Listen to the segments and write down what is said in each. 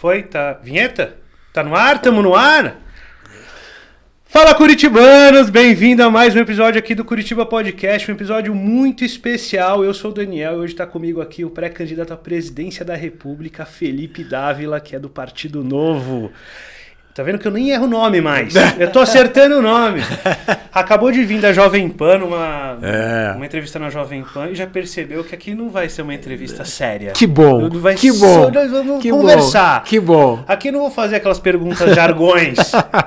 Foi? Tá. Vinheta? Tá no ar? Tamo no ar? Fala Curitibanos, bem-vindo a mais um episódio aqui do Curitiba Podcast, um episódio muito especial. Eu sou o Daniel e hoje está comigo aqui o pré-candidato à presidência da República, Felipe Dávila, que é do Partido Novo. Tá vendo que eu nem erro o nome mais. Eu tô acertando o nome. Acabou de vir da Jovem Pan, uma, é. uma entrevista na Jovem Pan, e já percebeu que aqui não vai ser uma entrevista séria. Que bom. Vai que bom. Só, nós vamos que conversar. Bom. Que bom. Aqui não vou fazer aquelas perguntas jargões.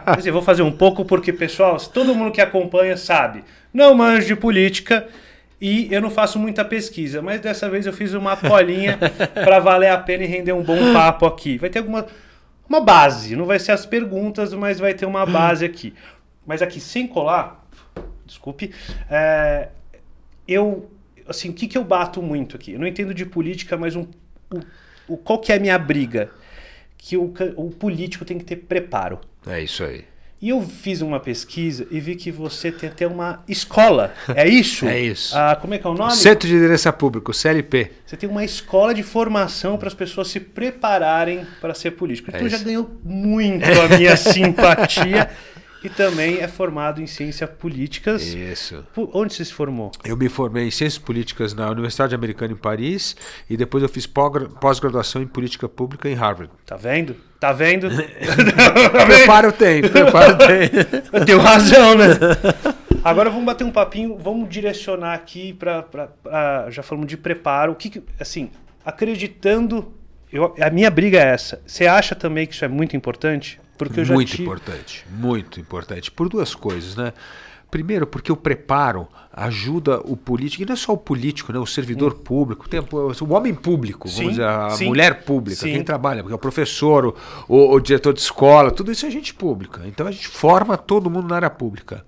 Quer dizer, vou fazer um pouco porque, pessoal, todo mundo que acompanha sabe. Não manjo de política e eu não faço muita pesquisa, mas dessa vez eu fiz uma colinha para valer a pena e render um bom papo aqui. Vai ter algumas uma base. Não vai ser as perguntas, mas vai ter uma base aqui. Mas aqui, sem colar, desculpe, é, eu, assim, o que, que eu bato muito aqui? Eu não entendo de política, mas um, o, o, qual que é a minha briga? Que o, o político tem que ter preparo. É isso aí. E eu fiz uma pesquisa e vi que você tem até uma escola. É isso? É isso. Ah, como é que é o nome? Centro de Liderança Público, CLP. Você tem uma escola de formação para as pessoas se prepararem para ser político. É então isso. já ganhou muito a minha simpatia. E também é formado em ciências políticas. Isso. Por onde você se formou? Eu me formei em ciências políticas na Universidade Americana em Paris e depois eu fiz pós-graduação em política pública em Harvard. Tá vendo? Tá vendo? preparo tem, preparo tem. Eu tenho razão, né? Agora vamos bater um papinho, vamos direcionar aqui para já falamos de preparo. O que, que assim, acreditando, eu, a minha briga é essa. Você acha também que isso é muito importante? Porque eu já muito te... importante, muito importante por duas coisas, né? Primeiro, porque o preparo ajuda o político, e não é só o político, né? o servidor público, tem, o homem público, sim, dizer, a sim, mulher pública, sim. quem trabalha, porque é o professor, o, o, o diretor de escola, tudo isso é gente pública. Então a gente forma todo mundo na área pública.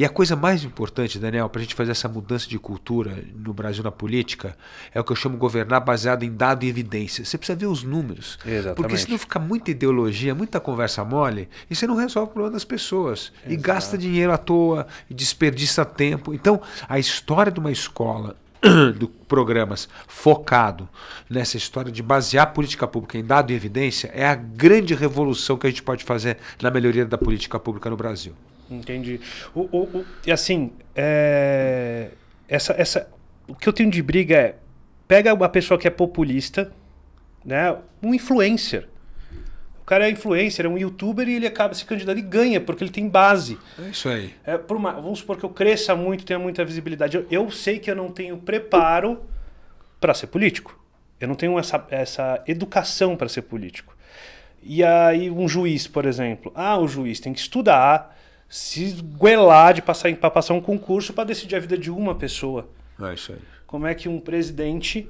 E a coisa mais importante, Daniel, para a gente fazer essa mudança de cultura no Brasil na política, é o que eu chamo governar baseado em dado e evidência. Você precisa ver os números. Exatamente. Porque senão fica muita ideologia, muita conversa mole, e você não resolve o problema das pessoas. Exato. E gasta dinheiro à toa, e desperdiça tempo. Então, a história de uma escola do programas focado nessa história de basear a política pública em dado e evidência é a grande revolução que a gente pode fazer na melhoria da política pública no Brasil. Entendi. O, o, o e assim, é, essa, essa, o que eu tenho de briga é, pega uma pessoa que é populista, né? Um influencer. O cara é influencer, é um youtuber e ele acaba se candidando e ganha, porque ele tem base. É isso aí. É, por uma, vamos supor que eu cresça muito, tenha muita visibilidade. Eu, eu sei que eu não tenho preparo para ser político. Eu não tenho essa, essa educação para ser político. E aí, um juiz, por exemplo. Ah, o juiz tem que estudar, se esguelar de passar para passar um concurso para decidir a vida de uma pessoa. É isso aí. Como é que um presidente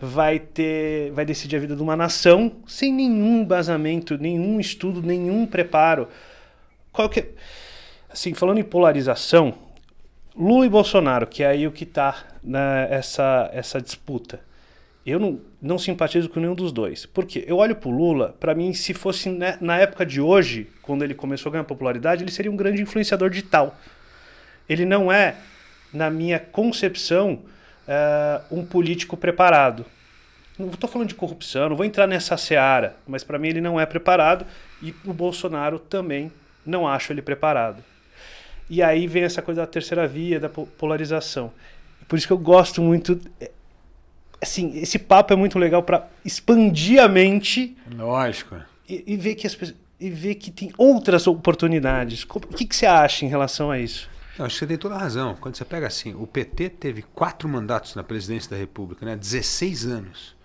vai ter, vai decidir a vida de uma nação sem nenhum embasamento, nenhum estudo, nenhum preparo? Qual que é? assim, falando em polarização, Lula e Bolsonaro, que é aí o que está nessa essa disputa. Eu não, não simpatizo com nenhum dos dois. Por quê? Eu olho pro Lula, para mim, se fosse né, na época de hoje, quando ele começou a ganhar popularidade, ele seria um grande influenciador digital. Ele não é, na minha concepção, uh, um político preparado. Não estou falando de corrupção, não vou entrar nessa seara, mas para mim ele não é preparado e o Bolsonaro também não acho ele preparado. E aí vem essa coisa da terceira via, da polarização. Por isso que eu gosto muito eh, assim, esse papo é muito legal para expandir a mente. Lógico. E, e, ver que as e ver que tem outras oportunidades. O que, que você acha em relação a isso? Eu acho que você tem toda a razão. Quando você pega assim, o PT teve quatro mandatos na presidência da República, né? 16 anos.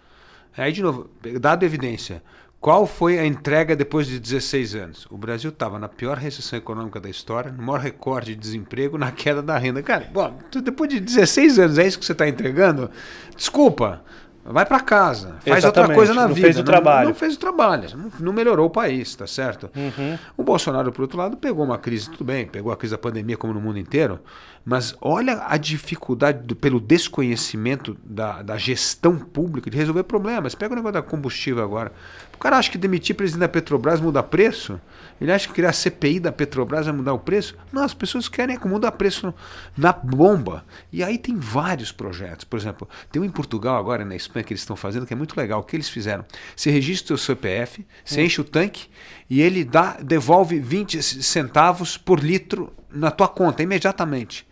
Aí, de novo, dado evidência, qual foi a entrega depois de 16 anos? O Brasil estava na pior recessão econômica da história, no maior recorde de desemprego, na queda da renda. Cara, bom, depois de 16 anos é isso que você está entregando? Desculpa, vai para casa, faz Exatamente. outra coisa na não vida. Fez o trabalho. Não, não fez o trabalho, não, não melhorou o país, tá certo? Uhum. O Bolsonaro, por outro lado, pegou uma crise, tudo bem, pegou a crise da pandemia como no mundo inteiro, mas olha a dificuldade do, pelo desconhecimento da, da, gestão pública de resolver problemas. Pega o negócio da combustível agora. O cara acha que demitir presidente da Petrobras muda preço? Ele acha que criar a CPI da Petrobras vai mudar o preço? Não, as pessoas querem é que muda preço na bomba. E aí tem vários projetos. Por exemplo, tem um em Portugal agora, na Espanha, que eles estão fazendo, que é muito legal. O que eles fizeram? Você registra o seu CPF, você hum. enche o tanque e ele dá, devolve 20 centavos por litro na tua conta imediatamente.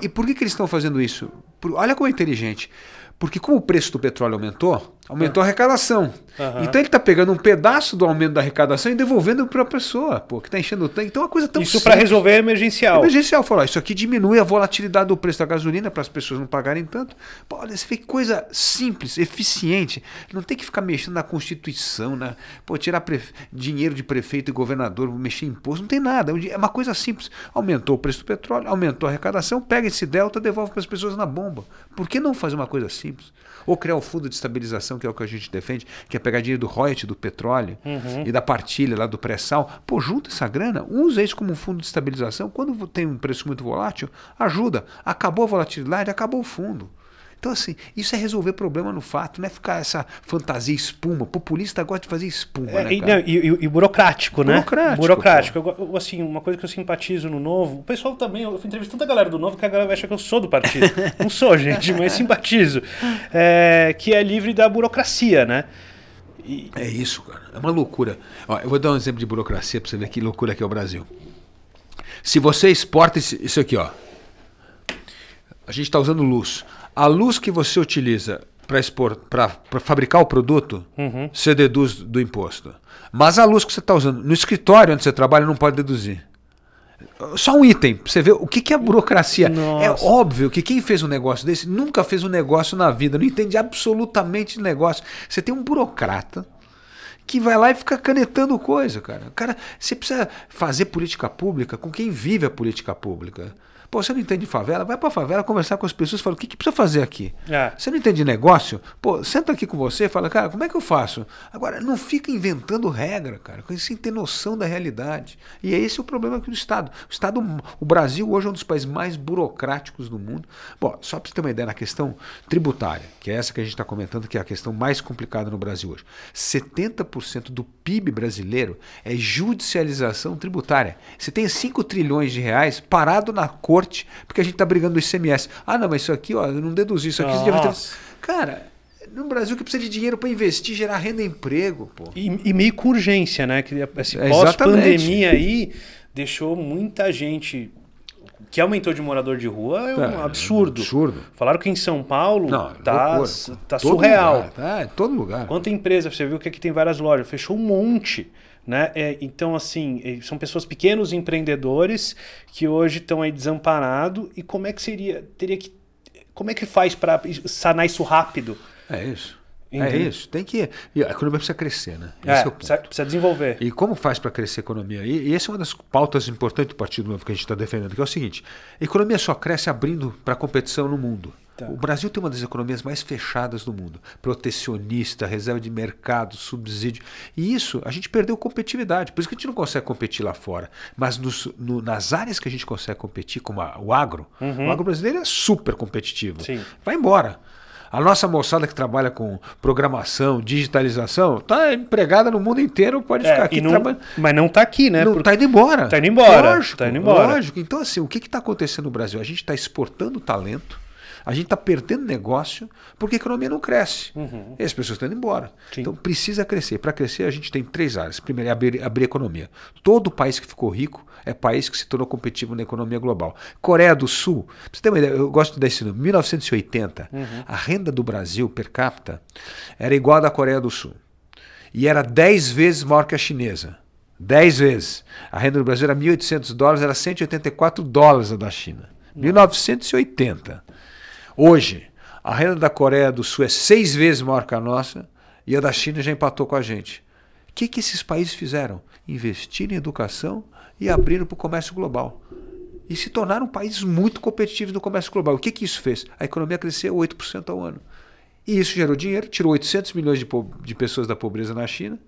E, e, por que, que eles estão fazendo isso? Por, olha como é inteligente. Porque como o preço do petróleo aumentou, Aumentou a arrecadação. Uhum. Então ele está pegando um pedaço do aumento da arrecadação e devolvendo para a pessoa, pô, que está enchendo o tanque. Então é uma coisa tão Isso para resolver é emergencial. É emergencial. Falar, isso aqui diminui a volatilidade do preço da gasolina para as pessoas não pagarem tanto. Pô, olha, você vê que coisa simples, eficiente. Não tem que ficar mexendo na Constituição, né? Pô, tirar prefe... dinheiro de prefeito e governador, mexer em imposto, não tem nada. É, é uma coisa simples. Aumentou o preço do petróleo, aumentou a arrecadação, pega esse delta, devolve para as pessoas na bomba. Por que não fazer uma coisa simples? Ou criar o um fundo de estabilização, que é o que a gente defende, que é pegar dinheiro do royalty do petróleo uhum. e da partilha lá do pré-sal. Pô, junta essa grana, usa isso como um fundo de estabilização. Quando tem um preço muito volátil, ajuda. Acabou a volatilidade, acabou o fundo. Então, assim, isso é resolver problema no fato, não é ficar essa fantasia espuma. Populista gosta de fazer espuma, é, né, e, e, e, burocrático, né? Burocrático. Burocrático. Eu, assim, uma coisa que eu simpatizo no Novo, o pessoal também, eu entrevisto tanta galera do Novo que a galera achar que eu sou do partido. não sou, gente, mas simpatizo. É, que é livre da burocracia, né? E... É isso, cara. É uma loucura. Ó, eu vou dar um exemplo de burocracia para você ver que loucura que é o Brasil. Se você exporta isso aqui, ó. A gente está usando luz a luz que você utiliza para para fabricar o produto, uhum. você deduz do imposto. Mas a luz que você está usando no escritório onde você trabalha não pode deduzir. Só um item, você ver o que, que é a burocracia. É Nossa. É óbvio que quem fez um negócio desse nunca fez um negócio na vida, não entende absolutamente negócio. Você tem um burocrata que vai lá e fica canetando coisa, cara. Cara, você precisa fazer política pública com quem vive a política pública. Pô, você não entende favela? Vai pra favela conversar com as pessoas, fala, o que, que precisa fazer aqui? É. Você não entende negócio? Pô, senta aqui com você fala, cara, como é que eu faço? Agora, não fica inventando regra, cara, sem ter noção da realidade. E é esse é o problema aqui do Estado. O Estado, o Brasil hoje é um dos países mais burocráticos do mundo. Bom, só pra você ter uma ideia, na questão tributária, que é essa que a gente está comentando, que é a questão mais complicada no Brasil hoje. 70% do PIB brasileiro é judicialização tributária. Você tem 5 trilhões de reais parado na cor corte, porque a gente está brigando do ICMS. Ah, não, mas isso aqui, ó, eu não deduzi isso aqui. Você deve ter... Cara, no Brasil que precisa de dinheiro para investir, gerar renda e é emprego, pô. E, e meio com urgência, né? Que esse assim, é, pós-pandemia aí deixou muita gente que aumentou de morador de rua é, é um absurdo. absurdo. Falaram que em São Paulo Não, tá, tá todo surreal. Lugar, tá, todo lugar. Quanta empresa, você viu que aqui tem várias lojas, fechou um monte. Né? É, então, assim, é, são pessoas pequenos empreendedores que hoje estão aí desamparados. E como é que seria? Teria que. Como é que faz para sanar isso rápido? É isso. Entendi. É isso, tem que. a economia precisa crescer, né? É, Esse é, é o ponto. Precisa, precisa desenvolver. E como faz para crescer a economia? E, e, essa é uma das pautas importantes do Partido Novo que a gente está defendendo, que é o seguinte: a economia só cresce abrindo para a competição no mundo. Tá. O Brasil tem uma das economias mais fechadas do mundo. Protecionista, reserva de mercado, subsídio. E isso, a gente perdeu competitividade. Por isso que a gente não consegue competir lá fora. Mas nos, no, nas áreas que a gente consegue competir, como a, o agro, uhum. o agro brasileiro é super competitivo. Sim. Vai embora. A nossa moçada que trabalha com programação, digitalização, está empregada no mundo inteiro, pode é, ficar aqui não, trabalhando. Mas não está aqui, né? Não, Porque... Tá indo embora. Está indo embora. Lógico, tá indo embora. lógico. Então, assim, o que está acontecendo no Brasil? A gente está exportando talento, a gente está perdendo negócio porque a economia não cresce. Uhum. E as pessoas estão indo embora. Sim. Então precisa crescer. Para crescer, a gente tem três áreas. Primeiro é abrir, abrir a economia. Todo país que ficou rico é país que se tornou competitivo na economia global. Coreia do Sul, você tem uma ideia, eu gosto de dar esse número. 1980, uhum. a renda do Brasil per capita era igual à da Coreia do Sul. E era 10 vezes maior que a chinesa. 10 vezes. A renda do Brasil era 1.800 dólares, era 184 dólares a da China. 1980. Hoje, a renda da Coreia do Sul é seis vezes maior que a nossa e a da China já empatou com a gente. O que, que esses países fizeram? Investiram em educação e abriram para o comércio global. E se tornaram países muito competitivos no comércio global. O que, que isso fez? A economia cresceu 8% ao ano. E isso gerou dinheiro, tirou 800 milhões de, de pessoas da pobreza na China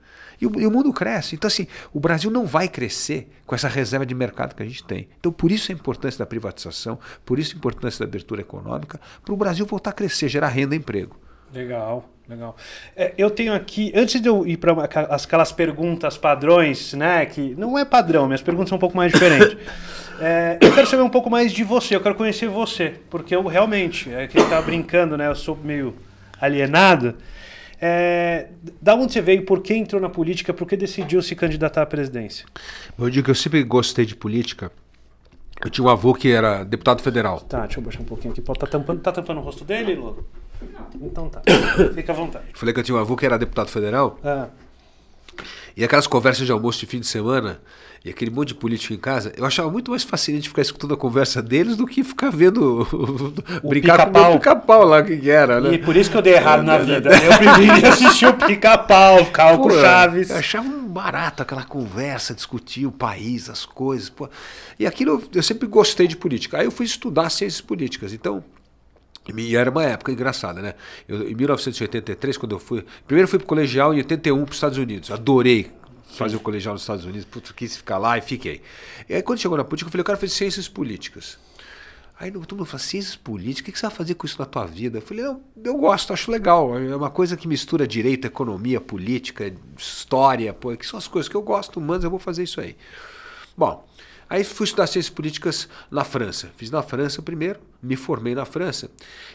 e o, e o, mundo cresce. Então, assim, o Brasil não vai crescer com essa reserva de mercado que a gente tem. Então, por isso a importância da privatização, por isso a importância da abertura econômica, para o Brasil voltar a crescer, gerar renda e emprego. Legal, legal. É, eu tenho aqui, antes de eu ir para aquelas perguntas padrões, né? Que não é padrão, minhas perguntas são um pouco mais diferentes. É, eu quero saber um pouco mais de você, eu quero conhecer você, porque eu realmente, é que está brincando, né? Eu sou meio alienado. É, da onde você veio? Por que entrou na política? Por que decidiu se candidatar à presidência? Eu digo que eu sempre gostei de política. Eu tinha um avô que era deputado federal. Tá, deixa eu baixar um pouquinho aqui. Tá tampando, tá tampando o rosto dele, Lula? Então tá. Fica à vontade. Falei que eu tinha um avô que era deputado federal. É. E aquelas conversas de almoço de fim de semana, e aquele monte de político em casa, eu achava muito mais fascinante ficar escutando a conversa deles do que ficar vendo o brincar pica com o pica-pau lá que era, né? E por isso que eu dei errado na é, né, vida. Né? Eu preferia assistir o pica-pau, ficar com Chaves. Eu achava um barato aquela conversa, discutir o país, as coisas. Pô. E aquilo eu sempre gostei de política. Aí eu fui estudar ciências políticas. Então, e era uma época engraçada, né? Eu, em 1983, quando eu fui. Primeiro fui pro colegial em 81 para os Estados Unidos. Adorei fazer o colegial nos Estados Unidos. Putz, quis ficar lá e fiquei. E aí, quando chegou na política, eu falei: o cara fez ciências políticas. Aí todo mundo fala, ciências políticas, o que você vai fazer com isso na tua vida? Eu falei, eu gosto, acho legal. É uma coisa que mistura direito, economia, política, história, pô, que são as coisas que eu gosto, humanas, eu vou fazer isso aí. Bom, Aí fui estudar ciências políticas na França. Fiz na França primeiro, me formei na França.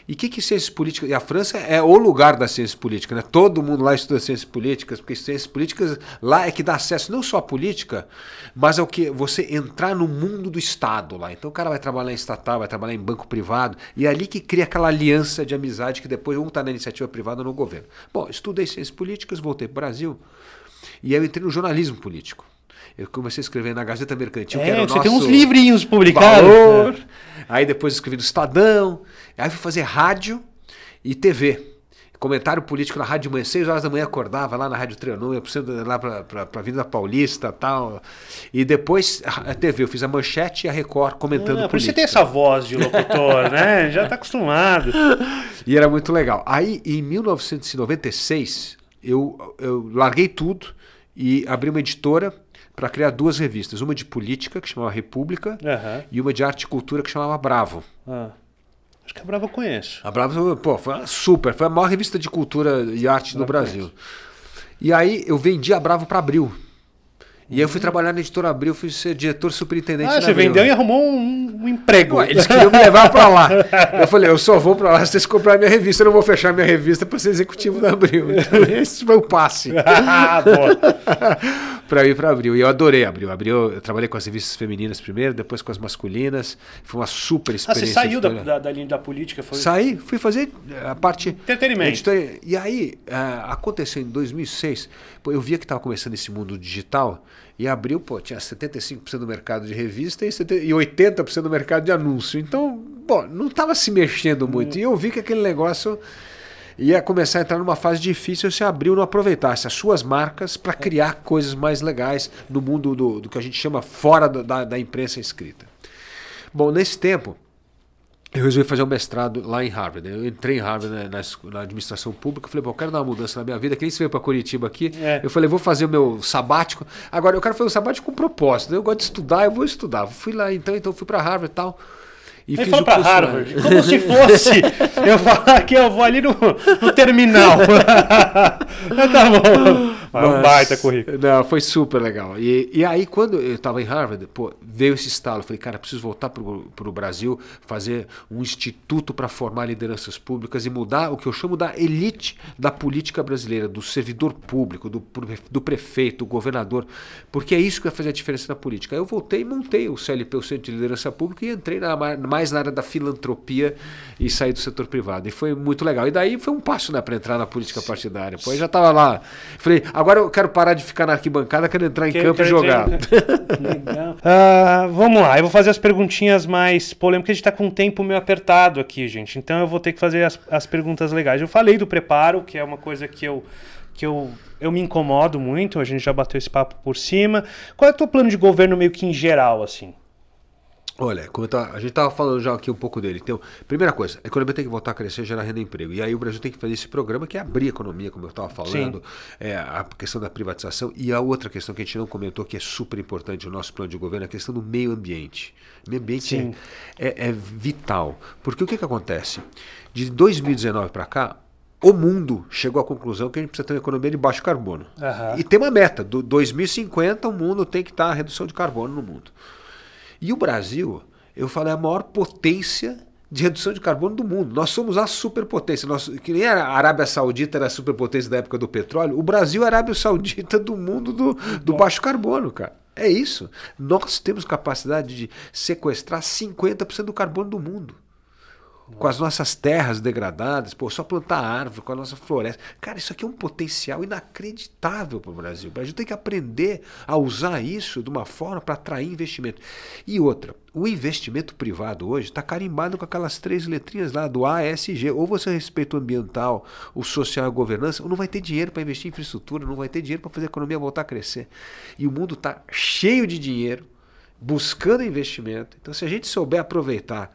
E o que, que ciências políticas. E a França é o lugar das ciências políticas, né? Todo mundo lá estuda ciências políticas, porque ciências políticas lá é que dá acesso não só à política, mas ao que você entrar no mundo do Estado lá. Então o cara vai trabalhar em estatal, vai trabalhar em banco privado, e é ali que cria aquela aliança de amizade que depois um está na iniciativa privada ou no governo. Bom, estudei ciências políticas, voltei para o Brasil, e aí eu entrei no jornalismo político. Eu comecei a escrever na Gazeta Mercantil, é, que era o você nosso tem uns livrinhos publicados. né? Aí depois escrevi no Estadão. Aí fui fazer rádio e TV comentário político na rádio de manhã, 6 horas da manhã acordava lá na Rádio Trianon, ia lá para a Vida Paulista tal. E depois a TV, eu fiz a Manchete e a Record comentando ah, política. Por isso você tem essa voz de locutor, né? Já está acostumado. E era muito legal. Aí, em 1996, eu, eu larguei tudo e abri uma editora para criar duas revistas, uma de política, que chamava República, uhum. e uma de arte e cultura, que chamava Bravo. Ah. Acho que a Bravo eu conheço. A Bravo, pô, foi super, foi a maior revista de cultura e arte do Brasil. Conheço. E aí eu vendi a Bravo para Abril. E aí eu fui uhum. trabalhar na editora Abril, fui ser diretor superintendente. Ah, você vendeu e arrumou um, um emprego. Ué, eles queriam me levar para lá. Eu falei, eu só vou para lá se vocês comprarem minha revista, eu não vou fechar minha revista para ser executivo da Abril. Então, esse foi o passe. ah, para ir para Abril. E eu adorei Abril. Abril, eu trabalhei com as revistas femininas primeiro, depois com as masculinas. Foi uma super experiência. Ah, você saiu da, da, da, linha da política? Foi... Saí, fui fazer eh, a parte... Entretenimento. E aí, eh, aconteceu em 2006, eu via que estava começando esse mundo digital e Abril, pô, tinha 75% do mercado de revista e 80% do mercado de anúncio. Então, bom, não estava se mexendo muito. Hum. E eu vi que aquele negócio ia começar a entrar numa fase difícil se a não aproveitasse as suas marcas para criar coisas mais legais no mundo do, do que a gente chama fora da, da imprensa escrita. Bom, nesse tempo, eu resolvi fazer um mestrado lá em Harvard. Né? Eu entrei em Harvard né, na, na, administração pública. Falei, bom, eu quero dar uma mudança na minha vida. Que nem se veio para Curitiba aqui. É. Eu falei, vou fazer o meu sabático. Agora, eu quero fazer um sabático com propósito. Né? Eu gosto de estudar, eu vou estudar. Fui lá então, então fui para Harvard e tal. E fala para Harvard, como se fosse eu falar que eu vou ali no, no terminal. tá bom. Mas, um baita currículo. Não, foi super legal. E, e aí, quando eu estava em Harvard, pô, veio esse estalo. falei, cara, preciso voltar para o Brasil, fazer um instituto para formar lideranças públicas e mudar o que eu chamo da elite da política brasileira, do servidor público, do, do prefeito, do governador, porque é isso que vai fazer a diferença na política. Aí eu voltei e montei o CLP, o Centro de Liderança Pública, e entrei na, mais na área da filantropia e saí do setor privado. E foi muito legal. E daí foi um passo né, para entrar na política partidária. Pô, eu já estava lá. Falei, a Agora eu quero parar de ficar na arquibancada, quero entrar em campo e jogar. Legal. Uh, vamos lá, eu vou fazer as perguntinhas mais polêmicas. A gente tá com um tempo meio apertado aqui, gente. Então eu vou ter que fazer as, as perguntas legais. Eu falei do preparo, que é uma coisa que eu que eu, eu me incomodo muito, a gente já bateu esse papo por cima. Qual é o teu plano de governo meio que em geral, assim? Olha, como tava, a gente estava falando já aqui um pouco dele. Então, primeira coisa, a economia tem que voltar a crescer, gerar renda e emprego. E aí o Brasil tem que fazer esse programa que é abrir a economia, como eu estava falando, é, a questão da privatização. E a outra questão que a gente não comentou, que é super importante no nosso plano de governo, é a questão do meio ambiente. O meio ambiente é, é, é, vital. Porque o que, que acontece? De 2019 para cá, o mundo chegou à conclusão que a gente precisa ter uma economia de baixo carbono. Uhum. E tem uma meta: do 2050 o mundo tem que estar tá a redução de carbono no mundo. E o Brasil, eu falei é a maior potência de redução de carbono do mundo. Nós somos a superpotência. Nós, que nem a Arábia Saudita era a superpotência da época do petróleo, o Brasil é a Arábia Saudita do mundo do, do baixo carbono, cara. É isso. Nós temos capacidade de sequestrar 50% do carbono do mundo com as nossas terras degradadas, pô, só plantar árvore, com a nossa floresta. Cara, isso aqui é um potencial inacreditável para o Brasil. O Brasil tem que aprender a usar isso de uma forma para atrair investimento. E outra, o investimento privado hoje está carimbado com aquelas três letrinhas lá do ASG. Ou você respeita o ambiental, o social e a governança, ou não vai ter dinheiro para investir em infraestrutura, não vai ter dinheiro para fazer a economia voltar a crescer. E o mundo está cheio de dinheiro, buscando investimento. Então, se a gente souber aproveitar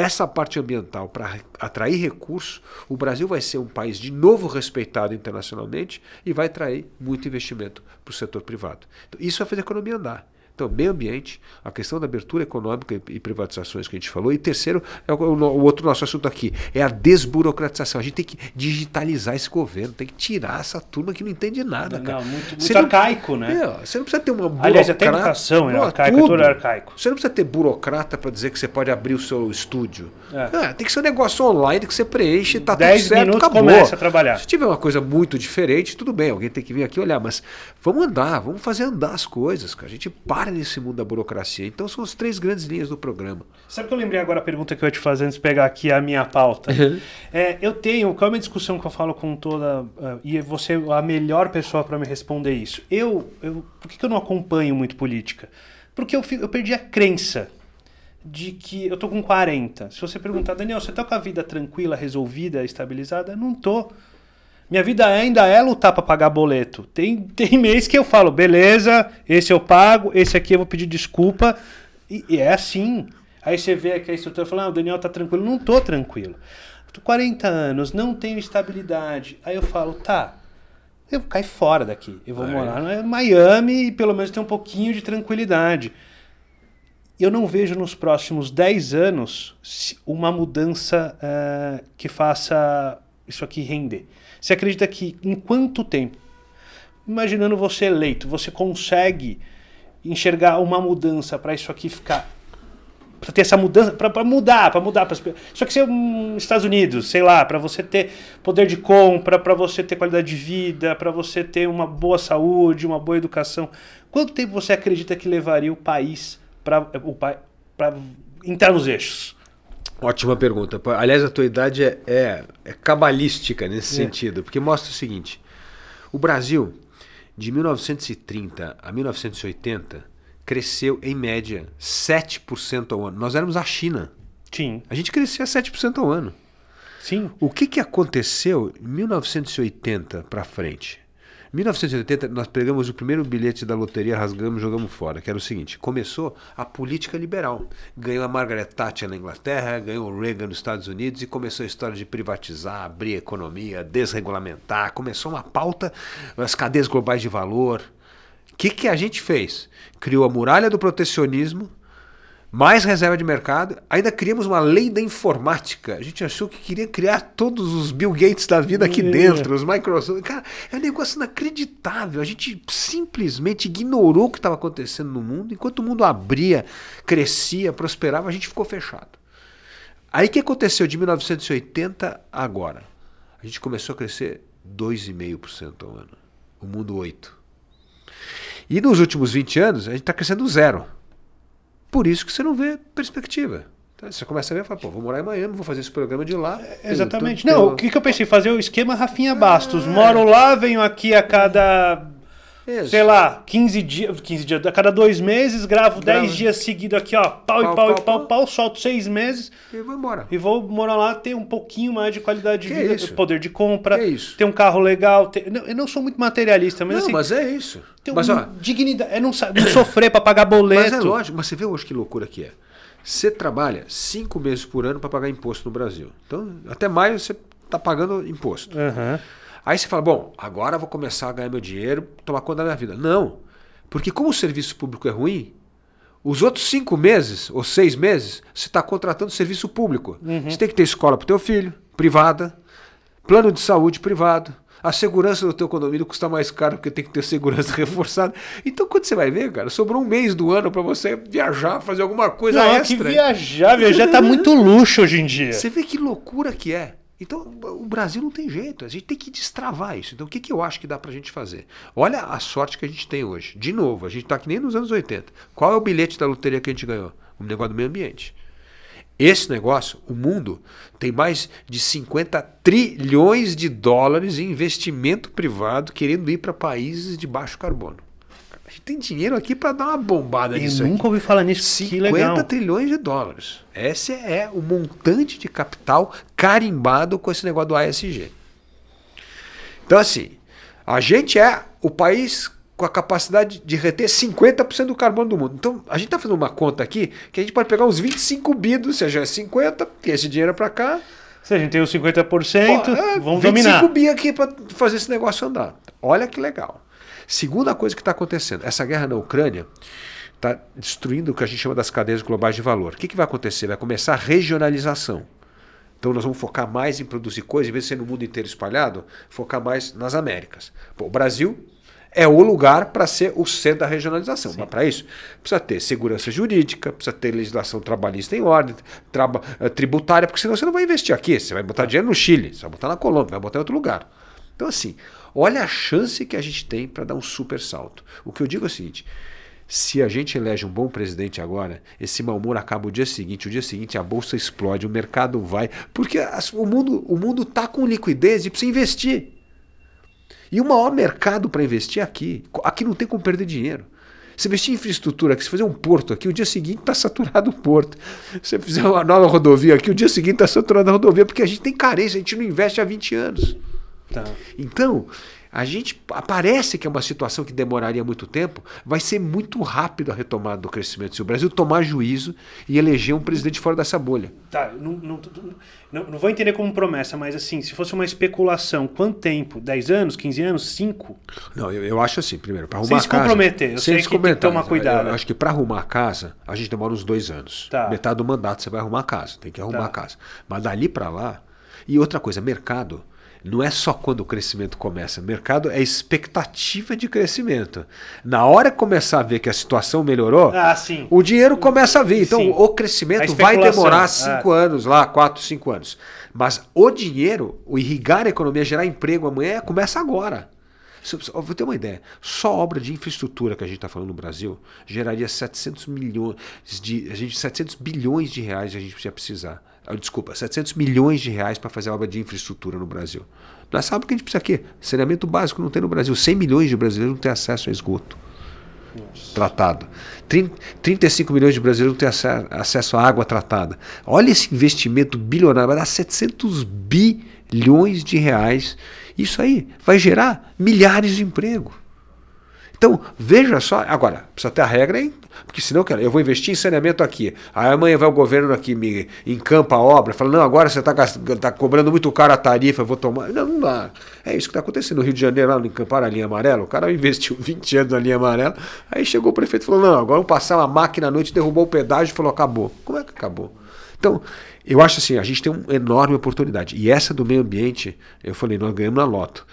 essa parte ambiental para atrair recursos, o Brasil vai ser um país de novo respeitado internacionalmente e vai atrair muito investimento para o setor privado. Então, isso vai fazer a economia andar. Então, meio ambiente, a questão da abertura econômica e privatizações que a gente falou. E terceiro, é o, outro nosso assunto aqui, é a desburocratização. A gente tem que digitalizar esse governo, tem que tirar essa turma que não entende nada, não, cara. Não, muito, muito arcaico, né? É, você não precisa ter uma burocrata. Aliás, até a educação é arcaica, é tudo. tudo é arcaico. Você não precisa ter burocrata para dizer que você pode abrir o seu estúdio. É. É, tem que ser um negócio online que você preenche, tá tudo certo, minutos acabou. começa a trabalhar. Se tiver uma coisa muito diferente, tudo bem, alguém tem que vir aqui olhar, mas vamos andar, vamos fazer andar as coisas, cara. A gente para nesse mundo da burocracia. Então são as três grandes linhas do programa. Sabe que eu lembrei agora a pergunta que eu ia te fazer antes de pegar aqui a minha pauta? Uhum. é, eu tenho, qual é uma discussão que eu falo com toda. Uh, e você é a melhor pessoa para me responder isso. Eu, eu por que, que, eu não acompanho muito política? Porque eu, eu perdi a crença de que eu tô com 40. Se você perguntar, Daniel, você tá com a vida tranquila, resolvida, estabilizada? Não tô. Minha vida ainda é lutar para pagar boleto. Tem, tem mês que eu falo, beleza, esse eu pago, esse aqui eu vou pedir desculpa. E, e é assim. Aí você vê que a estrutura fala, ah, o Daniel tá tranquilo. Não tô tranquilo. Tô 40 anos, não tenho estabilidade. Aí eu falo, tá, eu vou cair fora daqui. Eu vou ah, é. morar em Miami e pelo menos ter um pouquinho de tranquilidade. Eu não vejo nos próximos 10 anos uma mudança uh, que faça isso aqui render? Você acredita que em quanto tempo? Imaginando você eleito, você consegue enxergar uma mudança para isso aqui ficar para ter essa mudança, para mudar, para mudar. Pra, isso aqui ser um Estados Unidos, sei lá, para você ter poder de compra, para você ter qualidade de vida, para você ter uma boa saúde, uma boa educação. Quanto tempo você acredita que levaria o país para entrar nos eixos? Ótima pergunta. Aliás, a tua idade é, é, é cabalística nesse é. sentido, porque mostra o seguinte: o Brasil, de 1930 a 1980, cresceu em média 7% ao ano. Nós éramos a China. Sim. A gente crescia 7% ao ano. Sim. O que, que aconteceu em 1980 para frente? 1980, nós pegamos o primeiro bilhete da loteria, rasgamos, jogamos fora, que era o seguinte: começou a política liberal. Ganhou a Margaret Thatcher na Inglaterra, ganhou o Reagan nos Estados Unidos e começou a história de privatizar, abrir a economia, desregulamentar. Começou uma pauta, nas cadeias globais de valor. O que, que a gente fez? Criou a muralha do protecionismo mais reserva de mercado, ainda criamos uma lei da informática. A gente achou que queria criar todos os Bill Gates da vida aqui é. dentro, os Microsoft. Cara, é um negócio inacreditável. A gente simplesmente ignorou o que estava acontecendo no mundo. Enquanto o mundo abria, crescia, prosperava, a gente ficou fechado. Aí o que aconteceu de 1980 a agora? A gente começou a crescer 2,5% ao ano. O mundo 8%. E nos últimos 20 anos, a gente está crescendo zero. Por isso que você não vê perspectiva. Tá? você começa a ver e fala, pô, vou morar em Miami, vou fazer esse programa de lá. É, exatamente. não, o que, que eu pensei? Fazer o esquema Rafinha Bastos. É. Moro lá, venho aqui a cada isso. Sei lá, 15 dias, 15 dias, a cada dois meses, gravo Grava. 10 dias seguidos aqui, ó, pau, pau e pau, pau, e pau, pau, pau, solto seis meses. E vou embora. E vou morar lá, ter um pouquinho mais de qualidade que de vida, isso? poder de compra, ter um carro legal. Ter... Não, eu não sou muito materialista, mas não, assim. mas é isso. Ter mas, uma ó, dignidade, é não, não sofrer para pagar boleto. Mas é lógico, mas você vê hoje que loucura que é. Você trabalha cinco meses por ano para pagar imposto no Brasil. Então, até maio você está pagando imposto. Uhum. Aí você fala, bom, agora vou começar a ganhar meu dinheiro, tomar conta da minha vida. Não, porque como o serviço público é ruim, os outros cinco meses ou seis meses você está contratando serviço público. Uhum. Você tem que ter escola para o teu filho, privada, plano de saúde privado, a segurança do teu condomínio custa mais caro porque tem que ter segurança reforçada. Então, quando você vai ver, cara, sobrou um mês do ano para você viajar, fazer alguma coisa Não, extra. É que viajar, viajar tá muito luxo hoje em dia. Você vê que loucura que é. Então, o Brasil não tem jeito, a gente tem que destravar isso. Então, o que, que eu acho que dá para a gente fazer? Olha a sorte que a gente tem hoje. De novo, a gente está que nem nos anos 80. Qual é o bilhete da loteria que a gente ganhou? O negócio do meio ambiente. Esse negócio, o mundo, tem mais de 50 trilhões de dólares em investimento privado querendo ir para países de baixo carbono. A gente tem dinheiro aqui para dar uma bombada Eu nisso. Eu nunca aqui. ouvi falar nisso. 50 trilhões de dólares. Esse é o montante de capital carimbado com esse negócio do ASG. Então, assim, a gente é o país com a capacidade de reter 50% do carbono do mundo. Então, a gente está fazendo uma conta aqui que a gente pode pegar uns 25 bi do é CG50, que esse dinheiro é para cá. Se a gente tem os 50%, Pô, é, vamos 25 dominar. 25 bi aqui para fazer esse negócio andar. Olha que legal. Segunda coisa que está acontecendo: essa guerra na Ucrânia está destruindo o que a gente chama das cadeias globais de valor. O que, que vai acontecer? Vai começar a regionalização. Então nós vamos focar mais em produzir coisas, em vez de ser no mundo inteiro espalhado, focar mais nas Américas. Pô, o Brasil é o lugar para ser o centro da regionalização. Sim. Mas para isso, precisa ter segurança jurídica, precisa ter legislação trabalhista em ordem, traba, eh, tributária, porque senão você não vai investir aqui. Você vai botar tá. dinheiro no Chile, você vai botar na Colômbia, vai botar em outro lugar. Então, assim, Olha a chance que a gente tem para dar um super salto. O que eu digo é o seguinte: se a gente elege um bom presidente agora, esse mau humor acaba o dia seguinte, o dia seguinte a bolsa explode, o mercado vai, porque o mundo o mundo tá com liquidez e precisa investir. E o maior mercado para investir é aqui. Aqui não tem como perder dinheiro. Se investir em infraestrutura aqui, se fizer um porto aqui, o dia seguinte está saturado o porto. Se fizer uma nova rodovia aqui, o dia seguinte está saturada a rodovia, porque a gente tem carência, a gente não investe há 20 anos. Tá. Então, a gente parece que é uma situação que demoraria muito tempo, vai ser muito rápido a retomada do crescimento se o Brasil tomar juízo e eleger um presidente fora dessa bolha. Tá, não, não, não, não vou entender como promessa, mas assim, se fosse uma especulação, quanto tempo? 10 anos, 15 anos, 5? Não, eu, eu acho assim, primeiro, para arrumar a casa. Sem se comprometer, eu sem sei se que tem que tomar cuidado. Eu, eu acho que para arrumar a casa, a gente demora uns dois anos. Tá. Metade do mandato você vai arrumar a casa, tem que arrumar tá. a casa. Mas dali para lá. E outra coisa, mercado não é só quando o crescimento começa. mercado é expectativa de crescimento. Na hora que começar a ver que a situação melhorou, ah, o dinheiro começa a vir. Então, sim. o crescimento vai demorar é. cinco ah. anos lá, quatro, cinco anos. Mas o dinheiro, o irrigar a economia, gerar emprego amanhã, começa agora. Vou ter uma ideia. Só obra de infraestrutura que a gente está falando no Brasil geraria 700 milhões de, a gente 700 bilhões de reais que a gente ia precisar. Ah, desculpa, 700 milhões de reais para fazer obra de infraestrutura no Brasil. Nós sabemos que a gente precisa aqui. Saneamento básico não tem no Brasil. 100 milhões de brasileiros não têm acesso a esgoto Nossa. tratado. 30, 35 milhões de brasileiros não têm acesso a água tratada. Olha esse investimento bilionário, vai dar 700 bilhões de reais. Isso aí vai gerar milhares de empregos. Então, veja só. Agora, precisa ter a regra aí. Porque senão, eu vou investir em saneamento aqui. Aí amanhã vai o governo aqui, me encampa a obra, fala, não, agora você está tá cobrando muito caro a tarifa, eu vou tomar. Não, não dá. É isso que está acontecendo no Rio de Janeiro, lá no encampar a linha amarela. O cara investiu 20 anos na linha amarela. Aí chegou o prefeito e falou, não, agora eu vou passar uma máquina à noite, derrubou o pedágio e falou, acabou. Como é que acabou? Então, eu acho assim, a gente tem uma enorme oportunidade. E essa do meio ambiente, eu falei, nós ganhamos na loto.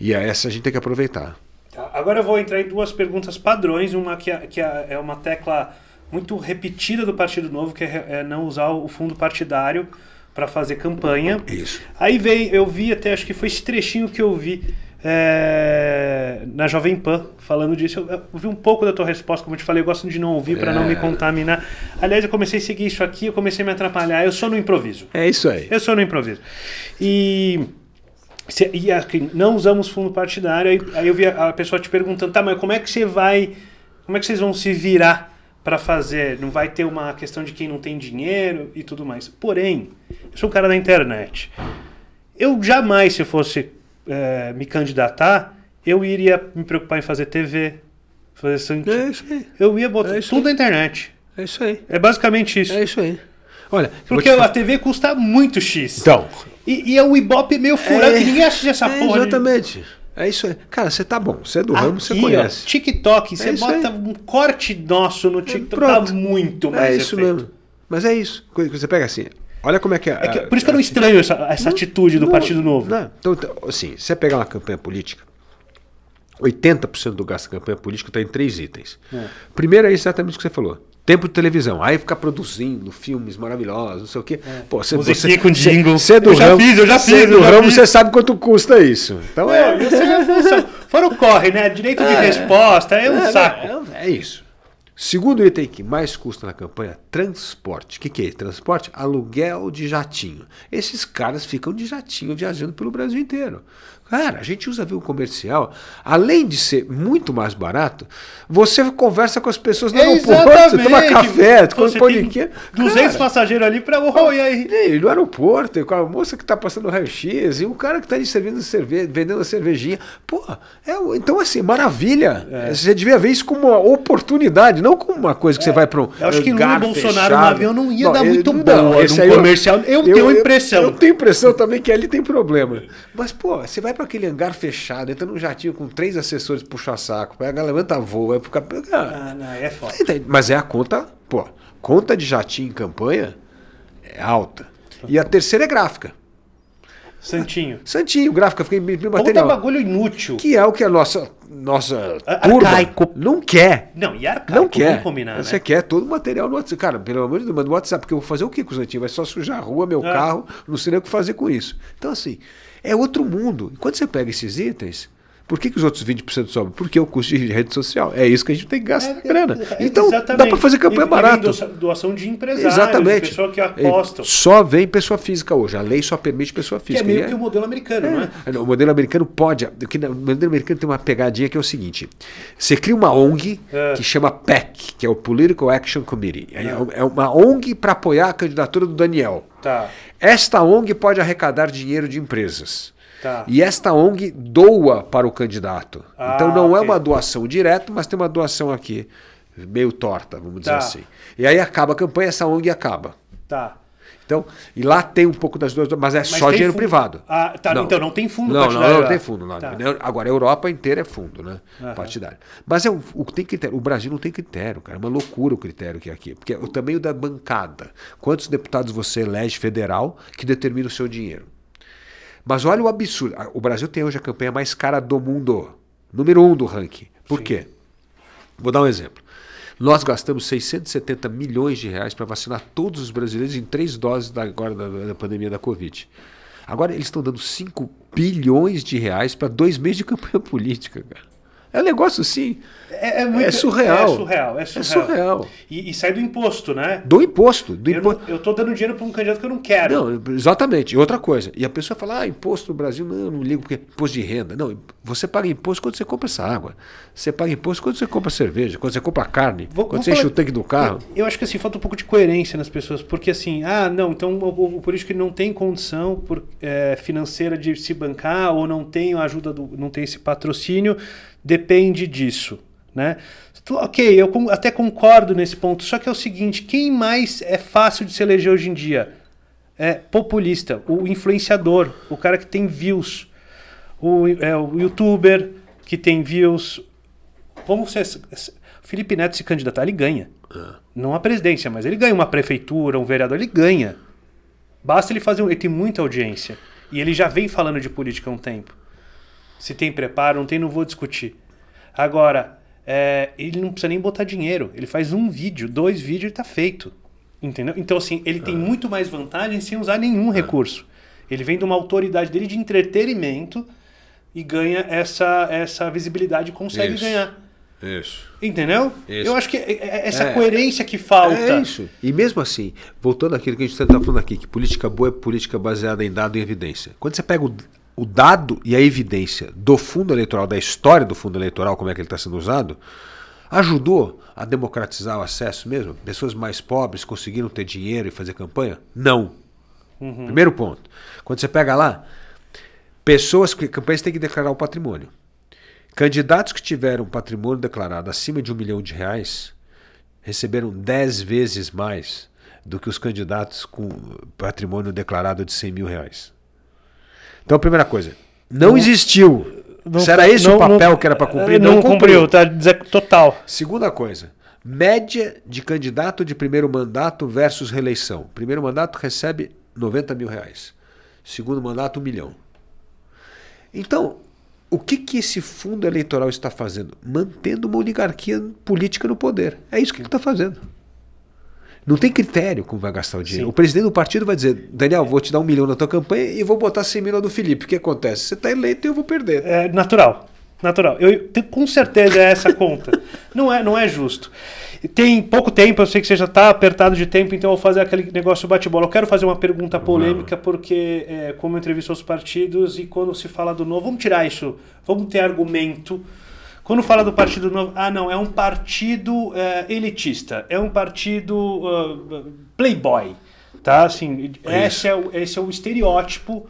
E é essa a gente tem que aproveitar. Tá. Agora eu vou entrar em duas perguntas padrões, uma que, é, que é, é uma tecla muito repetida do Partido Novo, que é, é não usar o fundo partidário para fazer campanha. Isso. Aí veio, eu vi até, acho que foi esse trechinho que eu vi é, na Jovem Pan falando disso. Eu, eu, vi um pouco da tua resposta, como eu te falei, eu gosto de não ouvir para é. não me contaminar. Aliás, eu comecei a seguir isso aqui, eu comecei a me atrapalhar. Eu sou no improviso. É isso aí. Eu sou no improviso. E Cê, e aqui, é não usamos fundo partidário. Aí, aí eu vi a, a, pessoa te perguntando, tá, mas como é que você vai. Como é que vocês vão se virar para fazer? Não vai ter uma questão de quem não tem dinheiro e tudo mais. Porém, eu sou um cara da internet. Eu jamais, se fosse é, me candidatar, eu iria me preocupar em fazer TV. Fazer sangue. É isso aí. Eu ia botar é tudo na internet. É isso aí. É basicamente isso. É isso aí. Olha, porque a TV custa muito X. Então, e, e é o Ibope meio furado, é, que ninguém acha essa é, porra. Né? Exatamente. É isso aí. Cara, você tá bom, você é do ramo, você conhece. Ó, TikTok, é você bota aí. um corte nosso no é, TikTok, é, tá muito mais. É isso efeito. mesmo. Mas é isso. Você pega assim, Olha como é que é. é que, por isso que eu não estranho essa, essa não, atitude do não, Partido Novo. Não. Então, assim, você pegar uma campanha política, 80% do gasto da campanha política está em três itens. É. Primeiro é exatamente o que você falou tempo de televisão. Aí fica produzindo filmes maravilhosos, não sei o quê. É. Pô, você, você, com jingle. Cê, é eu já fiz, eu já é fiz. Cê do já ramo, você sabe quanto custa isso. Então é. é. Você já fez, fora o corre, né? Direito de é. resposta, é um é, saco. É, isso. Segundo item que mais custa na campanha, transporte. O que, que é transporte? Aluguel de jatinho. Esses caras ficam de jatinho viajando pelo Brasil inteiro. Cara, a gente usa avião comercial. Além de ser muito mais barato, você conversa com as pessoas no aeroporto, aeroporto, toma café, come põe de queijo. 200 passageiros ali para... Oh, e aí? No aeroporto, com a moça que está passando raio-x, e o cara que está ali servindo cerveja, vendendo a cervejinha. Pô, é, então assim, maravilha. É. Você devia ver isso como uma oportunidade, não como uma coisa que é. você vai para um Eu acho que Lula Bolsonaro no avião não ia não, dar muito bom. esse comercial. Eu, eu, tenho eu, impressão. Eu, tenho impressão também que ali tem problema. Mas, pô, você vai para para aquele hangar fechado, entra num jatinho com três assessores puxa-saco, pega, levanta voo, vai ficar. Ah, não, é foda. Mas é a conta, pô, conta de jatinho em campanha é alta. E a terceira é gráfica. Santinho. Santinho, gráfica, fiquei me batendo. Puta bagulho inútil. Que é o que a nossa nossa turma não quer. Não, e arcaico, não quer. combinar, Você né? quer todo o material no WhatsApp. Cara, pelo amor de Deus, manda no WhatsApp, porque eu vou fazer o que com o Santinho? Vai só sujar a rua, meu é. carro, não sei nem o que fazer com isso. Então, assim, é outro mundo. E quando você pega esses itens, por que, que os outros 20% sobem? Porque é o custo de rede social. É isso que a gente tem que gastar é, grana. É, é então, exatamente. dá para fazer campanha e, barata. Doação de empresários, exatamente. de pessoa que aposta. Só vem pessoa física hoje. A lei só permite pessoa física. Que é meio é que é... o modelo americano, não é? O modelo americano pode. o modelo americano tem uma pegadinha que é o seguinte: você cria uma ONG que chama PEC, que é o Political Action Committee. É, uma ONG para apoiar a candidatura do Daniel. Tá. Esta ONG pode arrecadar dinheiro de empresas. Tá. E esta ONG doa para o candidato. Ah, então não é okay. é uma doação direta, mas tem uma doação aqui, meio torta, vamos tá. dizer assim. E aí acaba a campanha, essa ONG acaba. Tá. Então, e lá tem um pouco das duas, mas é mas só dinheiro fundo. privado. Ah, tá, não. Então não tem fundo não, partidário. Não, não, não tem fundo. lá. Tá. Agora, a Europa inteira é fundo, né? Uhum. Partidário. Mas é um, o que tem critério. O Brasil não tem critério, cara. É uma loucura o critério que é aqui. Porque é o tamanho da bancada. Quantos deputados você elege federal que determina o seu dinheiro? Mas olha o absurdo. O Brasil tem hoje a campanha mais cara do mundo. Número um do ranking. Por Sim. quê? Vou dar um exemplo. Nós gastamos 670 milhões de reais para vacinar todos os brasileiros em três doses da, agora da, da pandemia da Covid. Agora eles estão dando 5 bilhões de reais para dois meses de campanha política, cara. É um negócio assim. É, é, muito, é, surreal. É surreal, é surreal. É surreal. E, e, sai do imposto, né? Do imposto. Do eu, imposto. eu dando dinheiro para um candidato que eu não quero. Não, exatamente. E outra coisa. E a pessoa fala, ah, imposto no Brasil, não, não ligo, porque é imposto de renda. Não, você paga imposto quando você compra essa água. Você paga imposto quando você compra cerveja, quando você compra carne, vou, quando vou você falar, enche o tanque do carro. Eu, eu, acho que assim, falta um pouco de coerência nas pessoas, porque assim, ah, não, então o, o político não tem condição por, é, financeira de se bancar ou não tem a ajuda, do, não tem esse patrocínio depende disso, né? Então, ok, eu até concordo nesse ponto, só que é o seguinte, quem mais é fácil de se eleger hoje em dia? É populista, o influenciador, o cara que tem views, o, é, o youtuber que tem views. Como se, Felipe Neto se candidatar, ele ganha. É. Não a presidência, mas ele ganha uma prefeitura, um vereador, ele ganha. Basta ele fazer um. Ele tem muita audiência. E ele já vem falando de política há um tempo. Se tem preparo, não tem, não vou discutir. Agora, é, ele não precisa nem botar dinheiro. Ele faz um vídeo, dois vídeos e está feito. Entendeu? Então, assim, ele tem é. muito mais vantagem sem usar nenhum é. recurso. Ele vem de uma autoridade dele de entretenimento e ganha essa, essa visibilidade, consegue isso, ganhar. Isso. Entendeu? Isso. Eu acho que é, é essa é, coerência que falta. É isso. E mesmo assim, voltando àquilo que a gente está falando aqui, que política boa é política baseada em dado e evidência. Quando você pega o o dado e a evidência do fundo eleitoral, da história do fundo eleitoral, como é que ele está sendo usado, ajudou a democratizar o acesso mesmo? Pessoas mais pobres conseguiram ter dinheiro e fazer campanha? Não. Uhum. Primeiro ponto. Quando você pega lá, pessoas que campanhas têm que declarar o patrimônio. Candidatos que tiveram patrimônio declarado acima de um milhão de reais receberam 10 vezes mais do que os candidatos com patrimônio declarado de 100 mil reais. Então, primeira coisa, não, não existiu. Não, esse não, o papel que era para cumprir, eh, não, não cumpriu. cumpriu. Tá, total. Segunda coisa, média de candidato de primeiro mandato versus reeleição. Primeiro mandato recebe 90 mil reais. Segundo mandato, um milhão. Então, o que, que esse fundo eleitoral está fazendo? Mantendo uma oligarquia política no poder. É isso que ele está fazendo. Não tem critério como vai gastar o dinheiro. Sim. O presidente do partido vai dizer, Daniel, vou te dar um milhão na tua campanha e vou botar 100 mil do Felipe. O que acontece? Você está eleito e eu vou perder. É natural. Natural. Eu tenho com certeza é essa conta. não, é, não é justo. Tem pouco tempo, eu sei que você já está apertado de tempo, então eu vou fazer aquele negócio bate-bola. Eu quero fazer uma pergunta polêmica, porque, é, como entrevista aos os partidos, e quando se fala do novo, vamos tirar isso, vamos ter argumento quando fala do Partido Novo, ah não, é um partido é, elitista, é um partido uh, playboy, tá? Assim, é esse é, o, esse é o estereótipo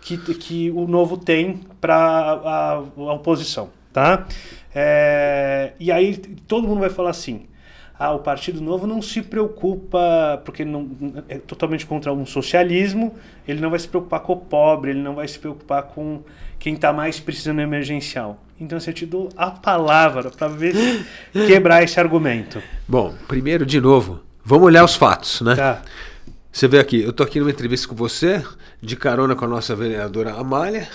que, que o Novo tem para a, a, oposição, tá? É, e aí todo mundo vai falar assim, ah, o Partido Novo não se preocupa, porque não, é totalmente contra um socialismo, ele não vai se preocupar com o pobre, ele não vai se preocupar com quem está mais precisando emergencial. Então eu te dou a palavra para ver quebrar esse argumento. Bom, primeiro, de novo, vamos olhar os fatos, né? Tá. Você vê aqui, eu tô aqui numa entrevista com você, de carona com a nossa vereadora Amália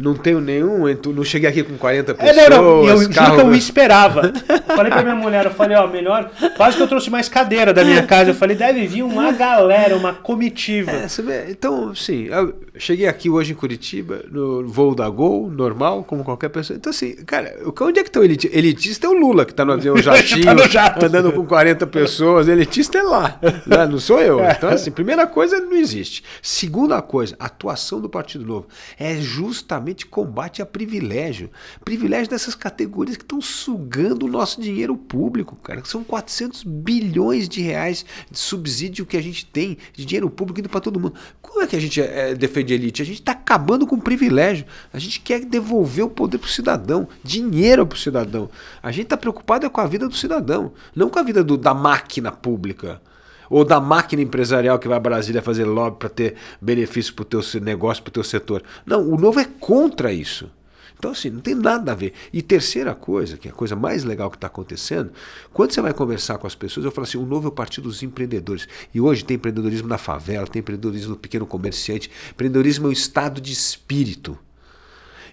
não tenho nenhum, não cheguei aqui com 40 pessoas. É, não, não. Eu carro... nunca o esperava. falei pra minha mulher, eu falei, ó, melhor. Quase que eu trouxe mais cadeira da minha casa. Eu falei, deve vir uma galera, uma comitiva. É, vê, então, sim, eu cheguei aqui hoje em Curitiba, no voo da Gol, normal, como qualquer pessoa. Então, assim, cara, onde é que tá o elitista? Elitista é o Lula, que tá no avião jatinho, tá no andando com 40 pessoas. Elitista é lá. lá né? não sou eu. É. Então, assim, primeira coisa, não existe. Segunda coisa, a atuação do Partido Novo. É justamente justamente combate a privilégio. Privilégio dessas categorias que estão sugando o nosso dinheiro público, cara. são 400 bilhões de reais de subsídio que a gente tem, de dinheiro público indo para todo mundo. Como é que a gente é, defende a elite? A gente está acabando com o privilégio. A gente quer devolver o poder para o cidadão, dinheiro para o cidadão. A gente está preocupado é com a vida do cidadão, não com a vida do, da máquina pública ou da máquina empresarial que vai a Brasília fazer lobby para ter benefício para o teu negócio, para o teu setor. Não, o novo é contra isso. Então, assim, não tem nada a ver. E terceira coisa, que é a coisa mais legal que está acontecendo, quando você vai conversar com as pessoas, eu falo assim: o novo é o partido dos empreendedores. E hoje tem empreendedorismo na favela, tem empreendedorismo no pequeno comerciante, empreendedorismo é um estado de espírito.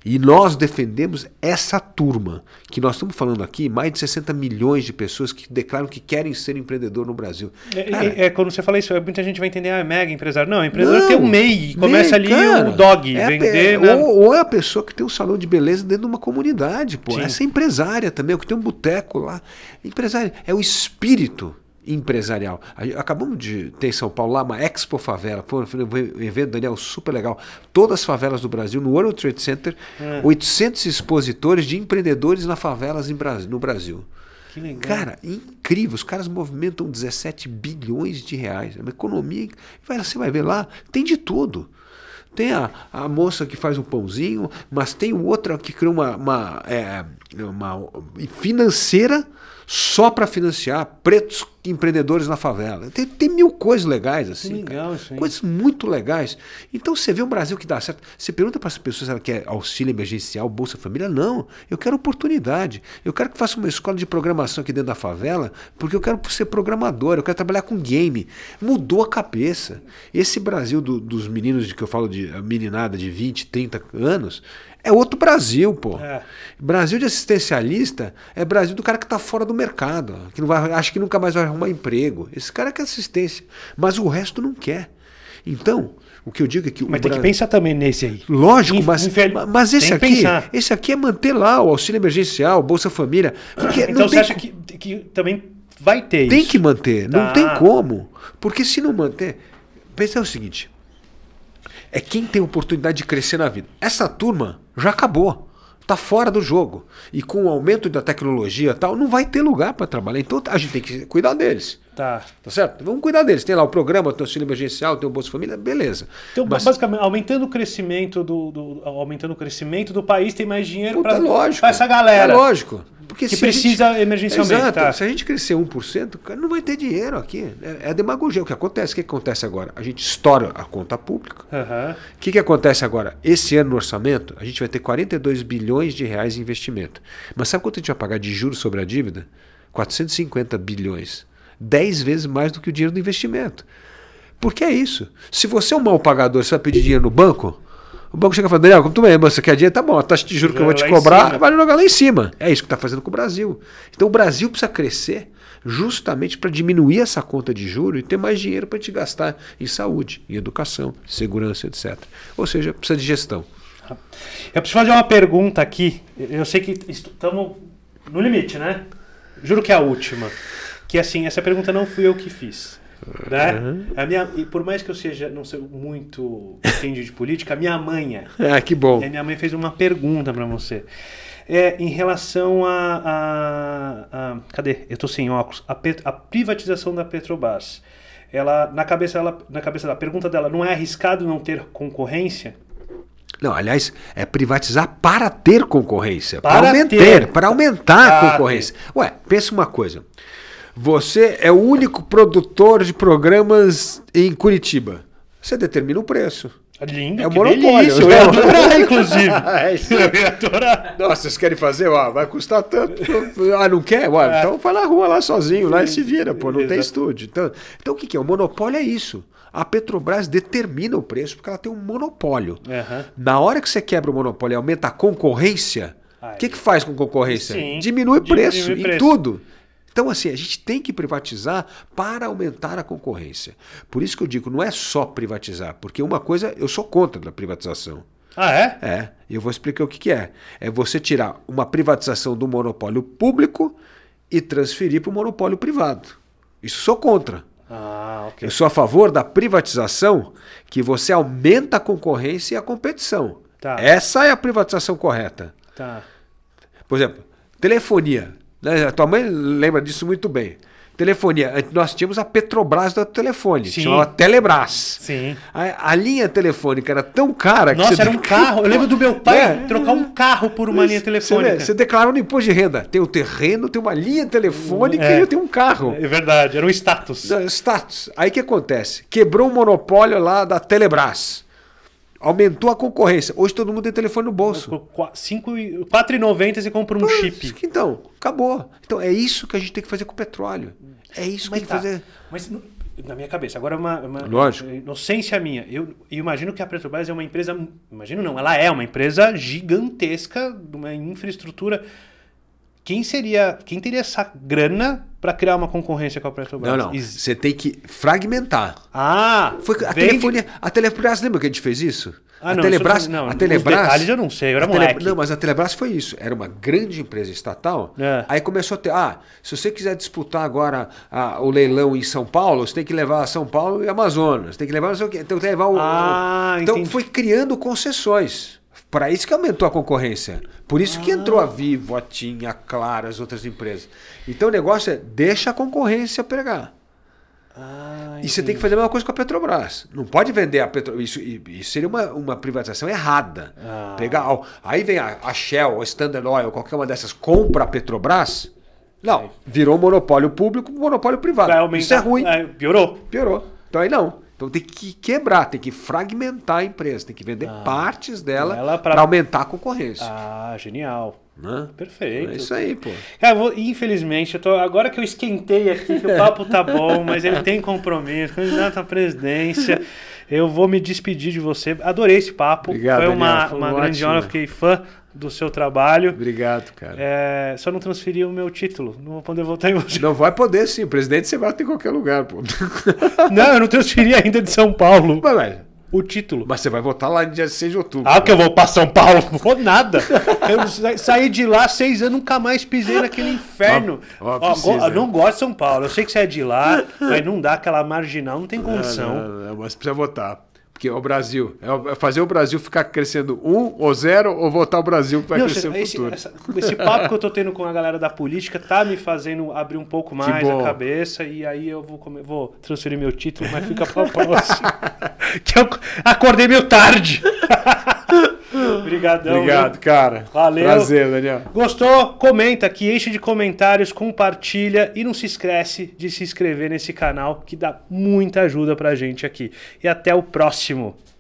E nós defendemos essa turma, que nós estamos falando aqui, mais de 60 milhões de pessoas que declaram que querem ser empreendedor no Brasil. É, é, cara, é, é, quando você fala isso, muita gente vai entender, ah, é mega empresário. Não, empresário não, tem um MEI, começa MEI, ali cara, o dog, é vender. né? ou, ou, é a pessoa que tem um salão de beleza dentro de uma comunidade, pô. Sim. Essa é empresária também, que tem um boteco lá. Empresário, é o espírito empresarial. Acabamos de ter em São Paulo lá uma Expo Favela, foi um evento, Daniel, super legal. Todas as favelas do Brasil, no World Trade Center, é. 800 expositores de empreendedores na favelas no Brasil. Que legal. Cara, incrível. Os caras movimentam 17 bilhões de reais. É uma economia. Você vai ver lá, tem de tudo. Tem a, a moça que faz o um pãozinho, mas tem outra que cria uma, uma, é, uma financeira só para financiar pretos empreendedores na favela. Tem, tem mil coisas legais, assim. Legal, coisas muito legais. Então você vê um Brasil que dá certo. Você pergunta para as pessoas se ela quer é auxílio emergencial, Bolsa Família? Não. Eu quero oportunidade. Eu quero que faça uma escola de programação aqui dentro da favela, porque eu quero ser programador, eu quero trabalhar com game. Mudou a cabeça. Esse Brasil do, dos meninos de que eu falo de meninada de 20, 30 anos, é outro Brasil, pô. É. Brasil de assistencialista é Brasil do cara que está fora do mercado, que não vai, acha que nunca mais vai arrumar emprego. Esse cara quer assistência. Mas o resto não quer. Então, o que eu digo é que. Mas tem Bra... que pensar também nesse aí. Lógico, mas, Infel... mas esse aqui. Esse aqui é manter lá o auxílio emergencial, Bolsa Família. então você tem... acha que, que também vai ter tem isso? Tem que manter, tá. não tem como. Porque se não manter. Pensa o seguinte: é quem tem oportunidade de crescer na vida. Essa turma já acabou. Está fora do jogo. E com o aumento da tecnologia tal, não vai ter lugar para trabalhar. Então a gente tem que cuidar deles. Tá. Tá certo? Vamos cuidar deles. Tem lá o programa, tem o auxílio emergencial, tem o Bolsa Família, beleza. Então, Mas, basicamente, aumentando o crescimento do, do, aumentando o crescimento do país, tem mais dinheiro para essa galera. É lógico. Porque que precisa gente, emergencialmente. Exato. Tá. Se a gente crescer 1%, não vai ter dinheiro aqui. É, é, a demagogia. O que acontece? O que acontece agora? A gente estoura a conta pública. O que, que acontece agora? Esse ano no orçamento, a gente vai ter 42 bilhões de reais em investimento. Mas sabe quanto a gente vai pagar de juros sobre a dívida? 450 bilhões. 10 vezes mais do que o dinheiro do investimento. Porque é isso. Se você é um mau pagador, você vai pedir dinheiro no banco? O banco chega e fala, Daniel, como tu bem, é, você quer dinheiro? Tá bom, a taxa de juros que eu vou te cobrar vai jogar lá em cima. É isso que está fazendo com o Brasil. Então o Brasil precisa crescer justamente para diminuir essa conta de juros e ter mais dinheiro para te gastar em saúde, em educação, segurança, etc. Ou seja, precisa de gestão. Eu preciso fazer uma pergunta aqui. Eu sei que estamos no limite, né? Juro que é a última. Que assim, essa pergunta não fui eu que fiz. Né? Uhum. A minha, e por mais que eu seja, não sei muito entendido de política, a minha mãe é. Ah, que bom. A minha mãe fez uma pergunta para você. É, em relação a, a, a Cadê? Eu estou sem óculos. A, pet, a privatização da Petrobras. Ela, na cabeça ela, na cabeça da pergunta dela, não é arriscado não ter concorrência? Não, aliás, é privatizar para ter concorrência, para, para aumentar, ter. para aumentar a concorrência. Ué, pensa uma coisa. Você é o único produtor de programas em Curitiba. Você determina o preço. É lindo, é um monopólio. Né? eu ia adorar, inclusive. é eu ia adorar. Nossa, vocês querem fazer? Ó, vai custar tanto. Ah, não quer? é. Então vai na rua lá sozinho, lá e se vira, pô, não Exato. tem estúdio. Então, então o que, que é? O monopólio é isso. A Petrobras determina o preço porque ela tem um monopólio. Uhum. Na hora que você quebra o monopólio e aumenta a concorrência, o que, que faz com concorrência? Sim, diminui, diminui preço, preço em tudo. Então, assim, a gente tem que privatizar para aumentar a concorrência. Por isso que eu digo, não é só privatizar, porque uma coisa eu sou contra da privatização. Ah, é? É. E eu vou explicar o que, que é. É você tirar uma privatização do monopólio público e transferir para o monopólio privado. Isso sou contra. Ah, okay. Eu sou a favor da privatização que você aumenta a concorrência e a competição. Tá. Essa é a privatização correta. Tá. Por exemplo, telefonia. Né? A tua mãe lembra disso muito bem. Telefonia. Nós tínhamos a Petrobras do telefone, Sim. chamava Telebrás. Sim. A, a, linha telefônica era tão cara Nossa, que. Nossa, era um carro. Eu lembro do meu pai é. trocar um carro por uma Mas, linha telefônica. Você, você declarou no imposto de renda. Tem o um terreno, tem uma linha telefônica é. e tem um carro. É verdade, era um status. Status. Aí o que acontece? Quebrou o monopólio lá da Telebrás. Aumentou a concorrência. Hoje todo mundo tem telefone no bolso. R$ 4,90 você compra um Pô, chip. Então, acabou. Então é isso que a gente tem que fazer com o petróleo. É isso Mas que tá. tem que fazer. Mas na minha cabeça, agora é uma, é uma Lógico. inocência minha. Eu, eu imagino que a Petrobras é uma empresa. Imagino não, ela é uma empresa gigantesca, de uma infraestrutura. Quem seria. Quem teria essa grana para criar uma concorrência com a Petrobras. Não, não. Você tem que fragmentar. Ah! Foi a, telefonia, a Telebrás, lembra que a gente fez isso? Ah, a não, Telebrás, não, não, a Telebrás, detalhes eu não sei, eu era moleque. não, mas a Telebrás foi isso. Era uma grande empresa estatal. É. Aí começou a ter, ah, se você quiser disputar agora a, ah, o leilão em São Paulo, você tem que levar São Paulo e Amazonas. Tem que levar não sei o quê. Então, tem que levar o, ah, o... então entendi. foi criando concessões. Para isso que aumentou a concorrência. Por isso ah. que entrou a ah. Vivo, a TIM, a Clara, as outras empresas. Então o negócio é deixa a concorrência pegar. Ah, e você tem que fazer a mesma coisa com a Petrobras. Não pode vender a Petrobras. Isso, isso seria uma, uma privatização errada. Ah. Pegar, aí vem a, a Shell, a Standard Oil, qualquer uma dessas, compra a Petrobras. Não, virou monopólio público, monopólio privado. Isso é ruim. É, piorou. Piorou. Então aí não. Então tem que quebrar, tem que fragmentar a empresa, tem que vender ah, partes dela para aumentar a concorrência. Ah, genial. Né? Perfeito. É isso aí, pô. Cara, vou, infelizmente, eu tô, agora que eu esquentei aqui, que o papo tá bom, mas ele tem compromisso, candidato à presidência. Eu vou me despedir de você. Adorei esse papo. Obrigado, foi uma, foi uma grande honra, fiquei fã do seu trabalho. Obrigado, cara. É, só não transferi o meu título. Não vou poder voltar em você. Não vai poder, sim. presidente você volta em qualquer lugar, pô. Não, eu não transferi ainda de São Paulo. Mas, mas, o título. Mas você vai votar lá em dia 6 de outubro. Ah, que eu vou para São Paulo? Não vou nada. Eu saí de lá seis anos, nunca mais pisei naquele inferno. Ó, ó, ó, não gosto de São Paulo. Eu sei que você é de lá, mas não dá aquela marginal, não tem condição. Não, não, não, mas precisa votar. Porque é o Brasil. É, é fazer o Brasil ficar crescendo um ou zero ou votar o Brasil que vai Não, crescer esse, futuro. esse papo que eu tô tendo com a galera da política tá me fazendo abrir um pouco mais a cabeça e aí eu vou, comer, vou transferir meu título, mas fica pra próximo. que eu acordei meio tarde. Obrigadão. Obrigado, viu? cara. Valeu. Prazer, Daniel. Gostou? Comenta aqui, enche de comentários, compartilha e não se esquece de se inscrever nesse canal que dá muita ajuda pra gente aqui. E até o próximo ótimo.